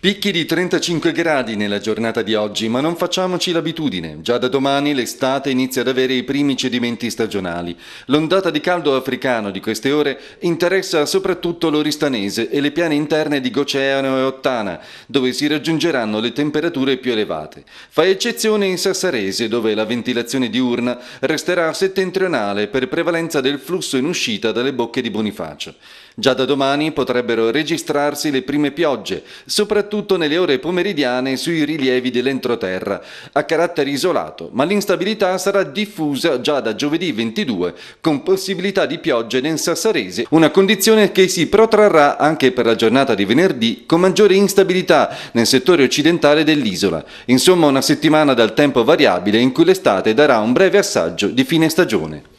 Picchi di 35 gradi nella giornata di oggi, ma non facciamoci l'abitudine. Già da domani l'estate inizia ad avere i primi cedimenti stagionali. L'ondata di caldo africano di queste ore interessa soprattutto l'Oristanese e le piane interne di Goceano e Ottana, dove si raggiungeranno le temperature più elevate. Fa eccezione in Sassarese, dove la ventilazione diurna resterà settentrionale per prevalenza del flusso in uscita dalle bocche di Bonifacio. Già da domani potrebbero registrarsi le prime piogge, soprattutto soprattutto nelle ore pomeridiane sui rilievi dell'entroterra, a carattere isolato, ma l'instabilità sarà diffusa già da giovedì 22, con possibilità di piogge nel Sassarese, una condizione che si protrarrà anche per la giornata di venerdì, con maggiore instabilità nel settore occidentale dell'isola. Insomma, una settimana dal tempo variabile in cui l'estate darà un breve assaggio di fine stagione.